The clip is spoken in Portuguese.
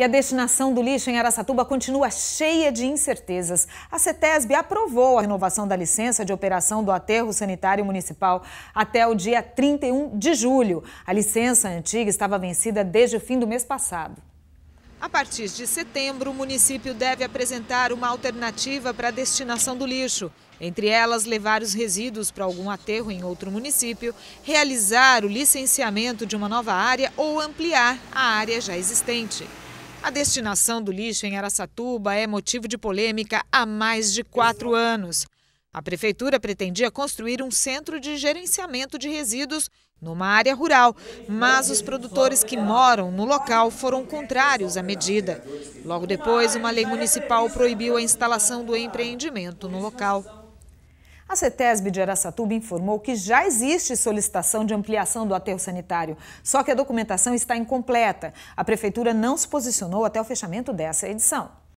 E a destinação do lixo em Aracatuba continua cheia de incertezas. A CETESB aprovou a renovação da licença de operação do aterro sanitário municipal até o dia 31 de julho. A licença antiga estava vencida desde o fim do mês passado. A partir de setembro, o município deve apresentar uma alternativa para a destinação do lixo. Entre elas, levar os resíduos para algum aterro em outro município, realizar o licenciamento de uma nova área ou ampliar a área já existente. A destinação do lixo em Araçatuba é motivo de polêmica há mais de quatro anos. A prefeitura pretendia construir um centro de gerenciamento de resíduos numa área rural, mas os produtores que moram no local foram contrários à medida. Logo depois, uma lei municipal proibiu a instalação do empreendimento no local. A CETESB de Aracatuba informou que já existe solicitação de ampliação do aterro sanitário, só que a documentação está incompleta. A prefeitura não se posicionou até o fechamento dessa edição.